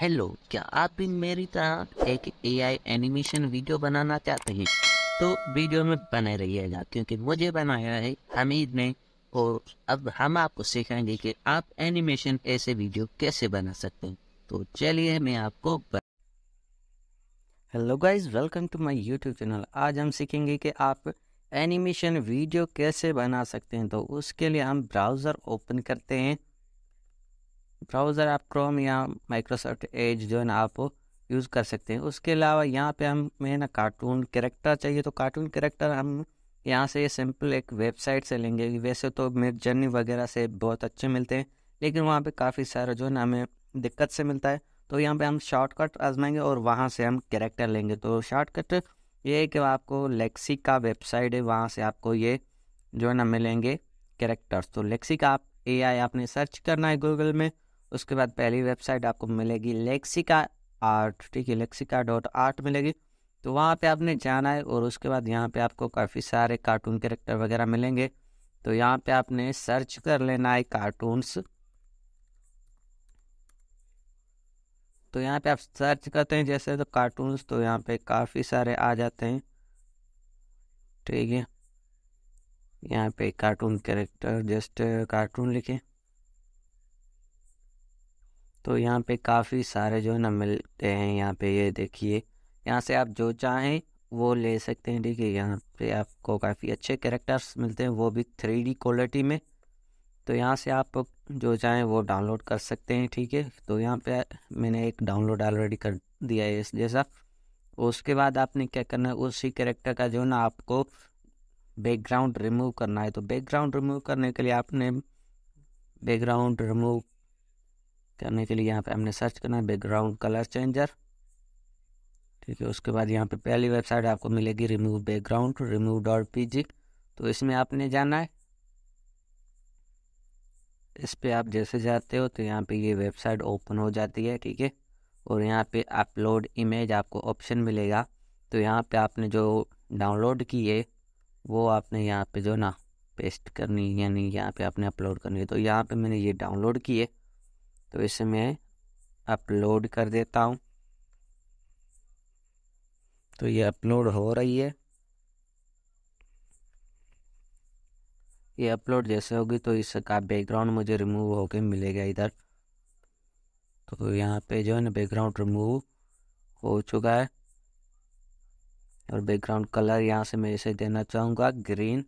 hello क्या आप भी मेरी तरह एक एआई एनिमेशन वीडियो बनाना चाहते हैं तो वीडियो में बने रहिएगा क्योंकि मुझे बनाया है हमीद ने और अब हम आपको सिखाएंगे कि आप एनिमेशन ऐसे वीडियो कैसे बना सकते हैं तो चलिए मैं आपको hello guys welcome to my YouTube channel आज हम सीखेंगे कि आप एनिमेशन वीडियो कैसे बना सकते हैं तो उसके लिए हम ब्राउज़र ओपन करते हैं ब्राउज़र आप क्रोम या माइक्रोसॉफ्ट एज जो है ना आप यूज़ कर सकते हैं उसके अलावा यहाँ पे हमें ना कार्टून करेक्टर चाहिए तो कार्टून करेक्टर हम यहाँ से सिंपल एक वेबसाइट से लेंगे वैसे तो मेट जर्नी वगैरह से बहुत अच्छे मिलते हैं लेकिन वहाँ पे काफ़ी सारा जो है ना हमें दिक्कत से मिलता है तो यहाँ पे हम शॉर्टकट आजमाएंगे और वहाँ से हम करेक्टर लेंगे तो शॉर्टकट ये है कि आपको लेक्सी का वेबसाइट है वहाँ से आपको ये जो है ना मिलेंगे करेक्टर्स तो लेक्सी का आप ए आपने सर्च करना है गूगल में उसके बाद पहली वेबसाइट आपको मिलेगी लेक्सिका आर्ट ठीक है लेक्सिका डॉट आर्ट मिलेगी तो वहाँ पे आपने जाना है और उसके बाद यहाँ पे आपको काफ़ी सारे कार्टून कैरेक्टर वगैरह मिलेंगे तो यहाँ पे आपने सर्च कर लेना है कार्टून्स तो यहाँ पे आप सर्च करते हैं जैसे तो कार्टून्स तो यहाँ पे काफ़ी सारे आ जाते हैं ठीक है यहाँ पे कार्टून कैरेक्टर जस्ट कार्टून लिखें तो यहाँ पे काफ़ी सारे जो है ना मिलते हैं यहाँ पे ये देखिए यहाँ से आप जो चाहें वो ले सकते हैं ठीक है यहाँ पे आपको काफ़ी अच्छे कैरेक्टर्स मिलते हैं वो भी थ्री क्वालिटी में तो यहाँ से आप जो चाहें वो डाउनलोड कर सकते हैं ठीक है तो यहाँ पे मैंने एक डाउनलोड ऑलरेडी कर दिया है इस जैसा उसके बाद आपने क्या करना है उसी कैरेक्टर का जो ना आपको बैकग्राउंड रिमूव करना है तो बैकग्राउंड रिमूव करने के लिए आपने बैकग्राउंड रिमूव करने के लिए यहाँ पे हमने सर्च करना है बैकग्राउंड कलर चेंजर ठीक है उसके बाद यहाँ पे पहली वेबसाइट आपको मिलेगी remove background remove dot P तो इसमें आपने जाना है इस पर आप जैसे जाते हो तो यहाँ पे ये वेबसाइट ओपन हो जाती है ठीक है और यहाँ पे अपलोड इमेज आपको ऑप्शन मिलेगा तो यहाँ पे आपने जो डाउनलोड की है वो आपने यहाँ पे जो ना पेस्ट करनी यानी यहाँ पे आपने अपलोड करनी है तो यहाँ पे मैंने ये डाउनलोड की है तो इसे मैं अपलोड कर देता हूँ तो ये अपलोड हो रही है ये अपलोड जैसे होगी तो इसका बैकग्राउंड मुझे रिमूव होके मिलेगा इधर तो यहाँ पे जो है ना बैकग्राउंड रिमूव हो चुका है और बैकग्राउंड कलर यहाँ से मैं इसे देना चाहूँगा ग्रीन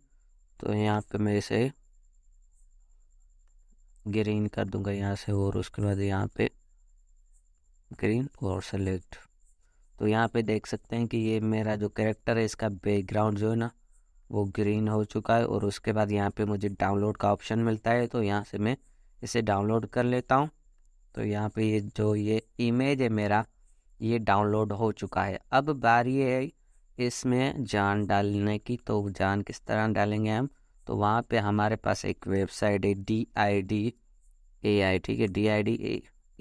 तो यहाँ पे मैं इसे ग्रीन कर दूंगा यहाँ से और उसके बाद यहाँ पे ग्रीन और सेलेक्ट तो यहाँ पे देख सकते हैं कि ये मेरा जो करेक्टर है इसका बैकग्राउंड जो है ना वो ग्रीन हो चुका है और उसके बाद यहाँ पे मुझे डाउनलोड का ऑप्शन मिलता है तो यहाँ से मैं इसे डाउनलोड कर लेता हूँ तो यहाँ पे ये जो ये इमेज है मेरा ये डाउनलोड हो चुका है अब बारी है इसमें जान डालने की तो जान किस तरह डालेंगे हम तो वहाँ पे हमारे पास एक वेबसाइट है डी आई डी ए आई ठीक है डी आई डी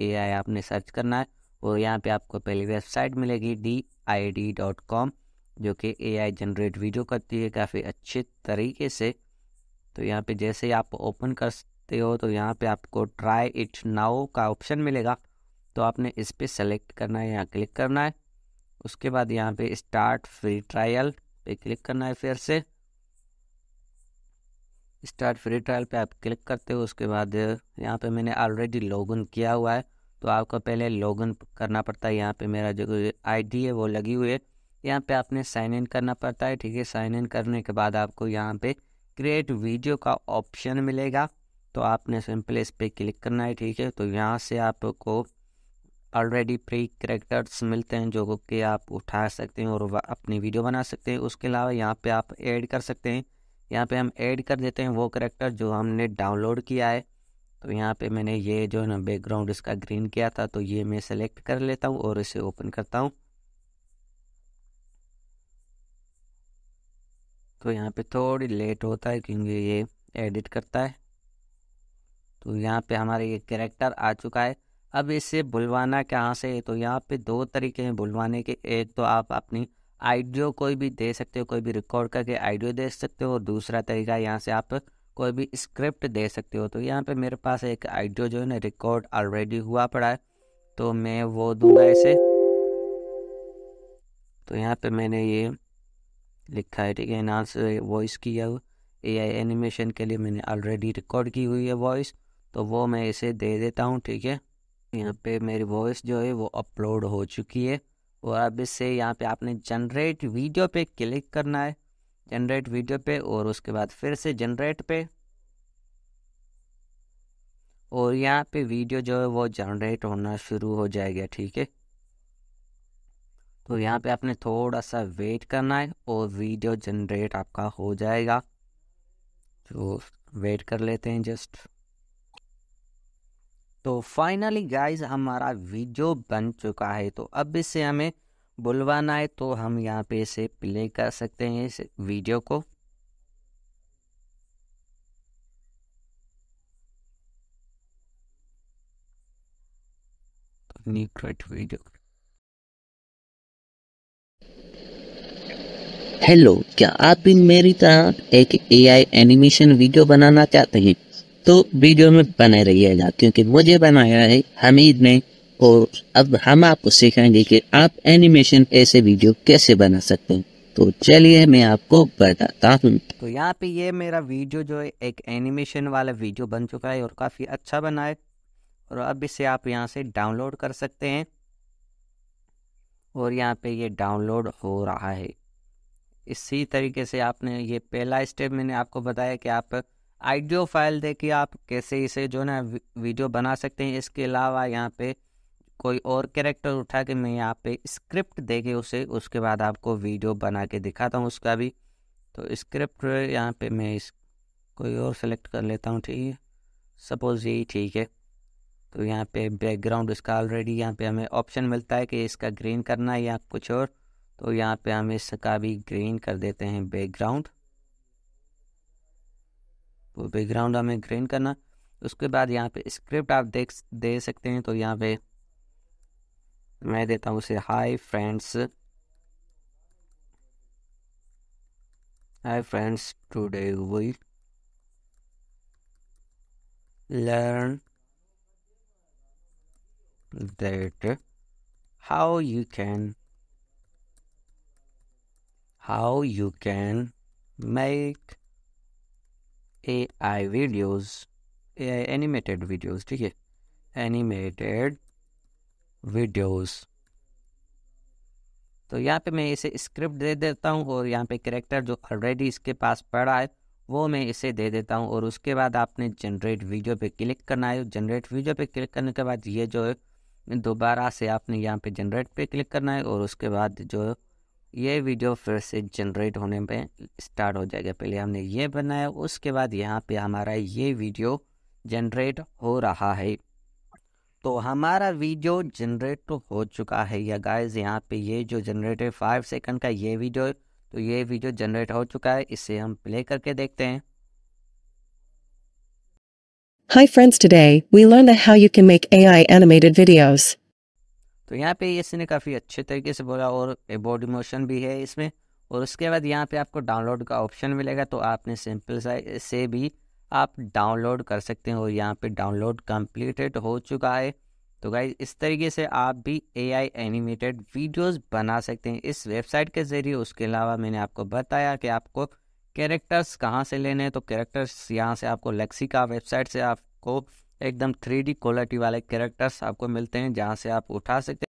ए आई आपने सर्च करना है और यहाँ पे आपको पहली वेबसाइट मिलेगी D I D dot com जो कि ए आई जनरेट वीडियो करती है काफ़ी अच्छे तरीके से तो यहाँ पे जैसे ही आप ओपन करते हो तो यहाँ पे आपको ट्राई इट नाउ का ऑप्शन मिलेगा तो आपने इस पर सेलेक्ट करना है यहाँ क्लिक करना है उसके बाद यहाँ पे स्टार्ट फ्री ट्रायल पे क्लिक करना है फिर से स्टार्ट फ्री ट्रायल पे आप क्लिक करते हो उसके बाद यहाँ पे मैंने ऑलरेडी लॉगिन किया हुआ है तो आपको पहले लॉगिन करना पड़ता है यहाँ पे मेरा जो आईडी है वो लगी हुई है यहाँ पे आपने साइन इन करना पड़ता है ठीक है साइन इन करने के बाद आपको यहाँ पे क्रिएट वीडियो का ऑप्शन मिलेगा तो आपने सिंपल इस पर क्लिक करना है ठीक है तो यहाँ से आपको ऑलरेडी प्री करेक्टर्स मिलते हैं जो कि आप उठा सकते हैं और अपनी वीडियो बना सकते हैं उसके अलावा यहाँ पे आप ऐड कर सकते हैं यहाँ पे हम ऐड कर देते हैं वो करेक्टर जो हमने डाउनलोड किया है तो यहाँ पे मैंने ये जो है ना बैकग्राउंड इसका ग्रीन किया था तो ये मैं सेलेक्ट कर लेता हूँ और इसे ओपन करता हूँ तो यहाँ पे थोड़ी लेट होता है क्योंकि ये एडिट करता है तो यहाँ पे हमारा ये करेक्टर आ चुका है अब इसे बुलवाना कहाँ से है तो यहाँ पे दो तरीके हैं बुलवाने के एक तो आप अपनी आइडियो कोई भी दे सकते हो कोई भी रिकॉर्ड करके आइडियो दे सकते हो और दूसरा तरीका यहाँ से आप कोई भी स्क्रिप्ट दे सकते हो तो यहाँ पे मेरे पास एक आइडियो जो है ना रिकॉर्ड ऑलरेडी हुआ पड़ा है तो मैं वो दूंगा इसे तो यहाँ पे मैंने ये लिखा है ठीक है एनहांस वॉइस किया हुआ ए आई एनिमेशन के लिए मैंने ऑलरेडी रिकॉर्ड की हुई है वॉइस तो वो मैं इसे दे देता हूँ ठीक है यहाँ पे मेरी वॉइस जो है वो अपलोड हो चुकी है और अब इससे यहाँ पे आपने जनरेट वीडियो पे क्लिक करना है जनरेट वीडियो पे और उसके बाद फिर से जनरेट पे और यहाँ पे वीडियो जो है वो जनरेट होना शुरू हो जाएगा ठीक है तो यहाँ पे आपने थोड़ा सा वेट करना है और वीडियो जनरेट आपका हो जाएगा तो वेट कर लेते हैं जस्ट तो फाइनली गाइज हमारा वीडियो बन चुका है तो अब इसे हमें बुलवाना है तो हम यहाँ पे इसे प्ले कर सकते हैं इस वीडियो को वीडियो तो हेलो क्या आप भी मेरी तरह एक एआई एनिमेशन वीडियो बनाना चाहते हैं तो वीडियो में बने रहिएगा क्योंकि मुझे बनाया है हमीद ने और अब हम आपको सिखाएंगे कि आप एनिमेशन ऐसे वीडियो कैसे बना सकते हैं तो चलिए मैं आपको बताता हूँ तो यहाँ पे ये मेरा वीडियो जो है एक एनिमेशन वाला वीडियो बन चुका है और काफ़ी अच्छा बना है और अब इसे आप यहाँ से डाउनलोड कर सकते हैं और यहाँ पे ये डाउनलोड हो रहा है इसी तरीके से आपने ये पहला स्टेप मैंने आपको बताया कि आप आइडियो फाइल दे आप कैसे इसे जो ना वीडियो बना सकते हैं इसके अलावा यहाँ पे कोई और कैरेक्टर उठा के मैं यहाँ पे स्क्रिप्ट दे के उसे उसके बाद आपको वीडियो बना के दिखाता हूँ उसका भी तो स्क्रिप्ट यहाँ पे मैं इस कोई और सेलेक्ट कर लेता हूँ ठीक है सपोज़ यही ठीक है तो यहाँ पे बैकग्राउंड इसका ऑलरेडी यहाँ पे हमें ऑप्शन मिलता है कि इसका ग्रीन करना है या कुछ और तो यहाँ पे हम इसका भी ग्रीन कर देते हैं बैकग्राउंड वो बैकग्राउंड हमें ग्रेन करना उसके बाद यहाँ पे स्क्रिप्ट आप देख दे सकते हैं तो यहाँ पे मैं देता हूँ उसे hi friends hi friends today we learn that how you can how you can make A I videos A I animated videos ठीक है एनिमेटेड वीडियोज़ तो यहाँ पे मैं इसे स्क्रिप्ट दे देता हूँ और यहाँ पे करेक्टर जो ऑलरेडी इसके पास पड़ा है वो मैं इसे दे देता हूँ और उसके बाद आपने जनरेट वीडियो पे क्लिक करना है जनरेट वीडियो पे क्लिक करने के बाद ये जो है दोबारा से आपने यहाँ पे जनरेट पे क्लिक करना है और उसके बाद जो ये वीडियो फिर से जनरेट होने पे स्टार्ट हो जाएगा पहले हमने ये बनाया उसके बाद यहाँ पे हमारा ये वीडियो जनरेट हो रहा है तो हमारा वीडियो जनरेट तो हो चुका है या गाइस यहाँ पे ये जो जनरेट है फाइव सेकंड का ये वीडियो तो ये वीडियो जनरेट हो चुका है इसे हम प्ले करके देखते हैं Hi friends today we learn that how you can make AI animated videos तो यहाँ पे इसने काफ़ी अच्छे तरीके से बोला और बॉडी मोशन भी है इसमें और उसके बाद यहाँ पे आपको डाउनलोड का ऑप्शन मिलेगा तो आपने सिंपल से भी आप डाउनलोड कर सकते हैं और यहाँ पे डाउनलोड कंप्लीटेड हो चुका है तो गाइज इस तरीके से आप भी ए एनिमेटेड वीडियोस बना सकते हैं इस वेबसाइट के ज़रिए उसके अलावा मैंने आपको बताया कि आपको कैरेक्टर्स कहाँ से लेने हैं तो कैरेक्टर्स यहाँ से आपको लेक्सी का वेबसाइट से आपको एकदम थ्री क्वालिटी वाले कैरेक्टर्स आपको मिलते हैं जहाँ से आप उठा सकते हैं